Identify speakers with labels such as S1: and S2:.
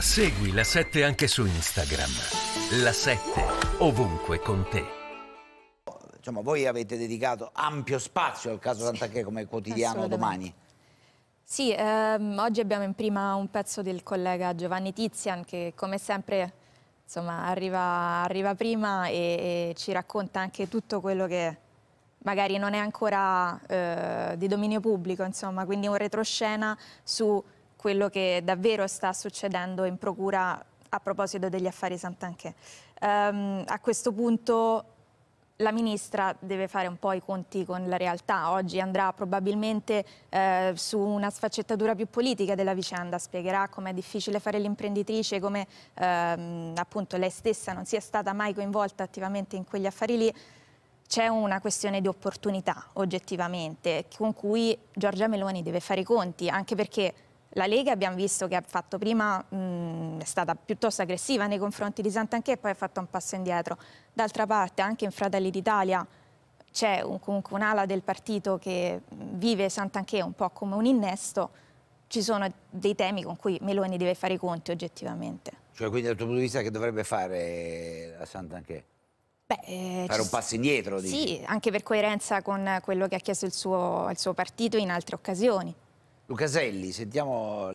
S1: Segui la 7 anche su Instagram. La 7 ovunque con te.
S2: Insomma, voi avete dedicato ampio spazio al caso Sant'Anche come quotidiano domani.
S3: Sì, ehm, oggi abbiamo in prima un pezzo del collega Giovanni Tizian che come sempre insomma, arriva, arriva, prima e, e, ci racconta anche tutto quello che magari non è ancora eh, di dominio pubblico, insomma, quindi un retroscena su quello che davvero sta succedendo in procura a proposito degli affari Sant'Anche. Um, a questo punto la ministra deve fare un po' i conti con la realtà. Oggi andrà probabilmente eh, su una sfaccettatura più politica della vicenda, spiegherà come è difficile fare l'imprenditrice, come ehm, appunto lei stessa non sia stata mai coinvolta attivamente in quegli affari lì. C'è una questione di opportunità oggettivamente con cui Giorgia Meloni deve fare i conti, anche perché la Lega abbiamo visto che ha fatto prima, mh, è stata piuttosto aggressiva nei confronti di Santanchè e poi ha fatto un passo indietro. D'altra parte anche in Fratelli d'Italia c'è un, comunque un'ala del partito che vive Santanchè un po' come un innesto, ci sono dei temi con cui Meloni deve fare i conti oggettivamente.
S2: Cioè quindi dal tuo punto di vista che dovrebbe fare eh, la Santanchè?
S3: Beh, eh, fare un passo
S2: indietro? Sì, dici.
S3: anche per coerenza con quello che ha chiesto il suo, il suo partito in altre occasioni.
S2: Lucaselli, sentiamo